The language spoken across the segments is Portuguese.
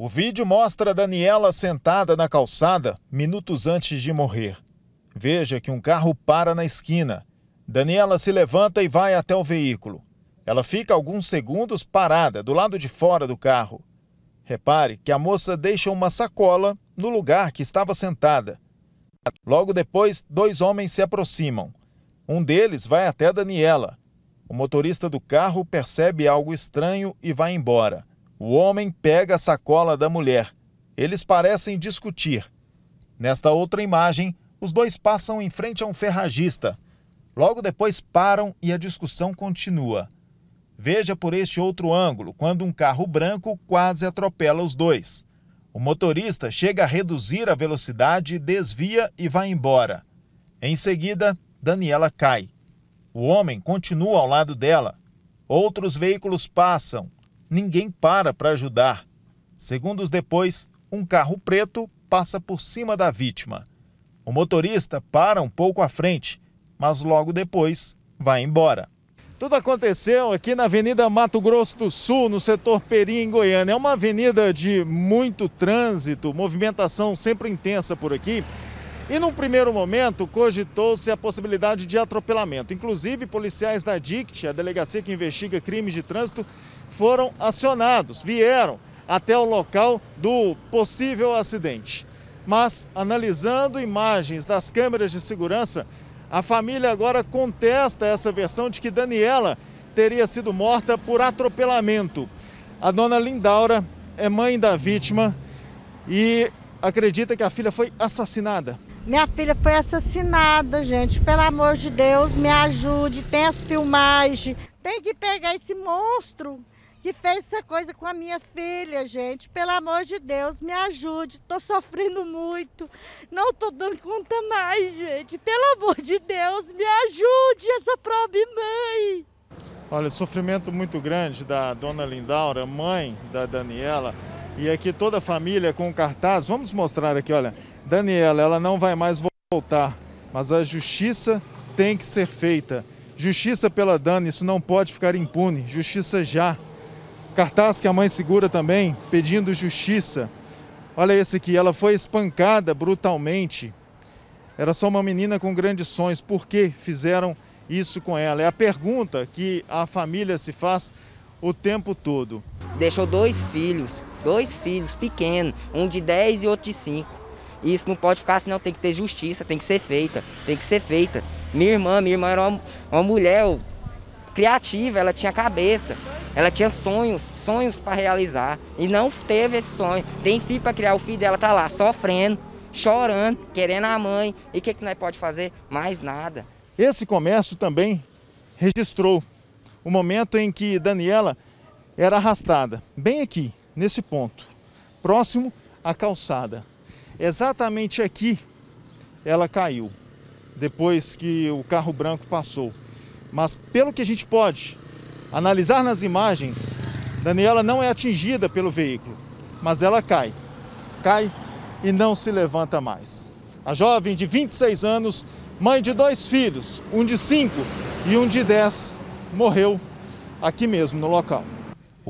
O vídeo mostra Daniela sentada na calçada minutos antes de morrer. Veja que um carro para na esquina. Daniela se levanta e vai até o veículo. Ela fica alguns segundos parada do lado de fora do carro. Repare que a moça deixa uma sacola no lugar que estava sentada. Logo depois, dois homens se aproximam. Um deles vai até Daniela. O motorista do carro percebe algo estranho e vai embora. O homem pega a sacola da mulher. Eles parecem discutir. Nesta outra imagem, os dois passam em frente a um ferragista. Logo depois param e a discussão continua. Veja por este outro ângulo, quando um carro branco quase atropela os dois. O motorista chega a reduzir a velocidade, desvia e vai embora. Em seguida, Daniela cai. O homem continua ao lado dela. Outros veículos passam ninguém para para ajudar. Segundos depois, um carro preto passa por cima da vítima. O motorista para um pouco à frente, mas logo depois vai embora. Tudo aconteceu aqui na Avenida Mato Grosso do Sul, no setor Perim, em Goiânia. É uma avenida de muito trânsito, movimentação sempre intensa por aqui. E num primeiro momento, cogitou-se a possibilidade de atropelamento. Inclusive, policiais da DICT, a delegacia que investiga crimes de trânsito, foram acionados, vieram até o local do possível acidente. Mas, analisando imagens das câmeras de segurança, a família agora contesta essa versão de que Daniela teria sido morta por atropelamento. A dona Lindaura é mãe da vítima e acredita que a filha foi assassinada minha filha foi assassinada, gente. Pelo amor de Deus, me ajude. Tem as filmagens. Tem que pegar esse monstro que fez essa coisa com a minha filha, gente. Pelo amor de Deus, me ajude. Tô sofrendo muito. Não tô dando conta mais, gente. Pelo amor de Deus, me ajude essa pobre mãe. Olha, sofrimento muito grande da dona Lindaura, mãe da Daniela. E aqui toda a família com o cartaz. Vamos mostrar aqui, olha. Daniela, ela não vai mais voltar, mas a justiça tem que ser feita. Justiça pela Dani, isso não pode ficar impune. Justiça já. Cartaz que a mãe segura também, pedindo justiça. Olha esse aqui, ela foi espancada brutalmente. Era só uma menina com grandes sonhos. Por que fizeram isso com ela? É a pergunta que a família se faz o tempo todo. Deixou dois filhos, dois filhos pequenos, um de 10 e outro de 5. E isso não pode ficar assim, não. Tem que ter justiça, tem que ser feita, tem que ser feita. Minha irmã, minha irmã era uma, uma mulher criativa, ela tinha cabeça, ela tinha sonhos, sonhos para realizar. E não teve esse sonho. Tem filho para criar, o filho dela tá lá sofrendo, chorando, querendo a mãe. E o que, que nós pode fazer? Mais nada. Esse comércio também registrou o momento em que Daniela era arrastada bem aqui, nesse ponto, próximo à calçada. Exatamente aqui ela caiu, depois que o carro branco passou. Mas pelo que a gente pode analisar nas imagens, Daniela não é atingida pelo veículo, mas ela cai. Cai e não se levanta mais. A jovem de 26 anos, mãe de dois filhos, um de 5 e um de 10, morreu aqui mesmo no local.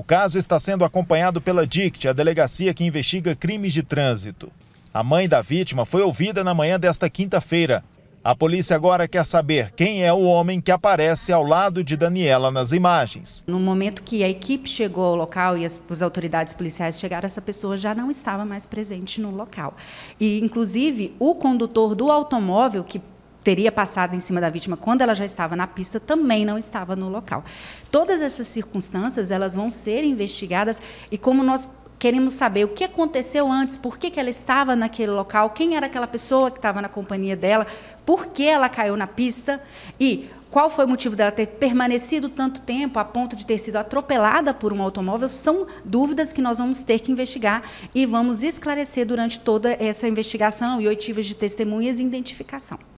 O caso está sendo acompanhado pela DICT, a delegacia que investiga crimes de trânsito. A mãe da vítima foi ouvida na manhã desta quinta-feira. A polícia agora quer saber quem é o homem que aparece ao lado de Daniela nas imagens. No momento que a equipe chegou ao local e as, as autoridades policiais chegaram, essa pessoa já não estava mais presente no local. E, inclusive, o condutor do automóvel que teria passado em cima da vítima quando ela já estava na pista também não estava no local. Todas essas circunstâncias elas vão ser investigadas e como nós queremos saber o que aconteceu antes, por que, que ela estava naquele local, quem era aquela pessoa que estava na companhia dela, por que ela caiu na pista e qual foi o motivo dela ter permanecido tanto tempo a ponto de ter sido atropelada por um automóvel, são dúvidas que nós vamos ter que investigar e vamos esclarecer durante toda essa investigação e oitivas de testemunhas e identificação.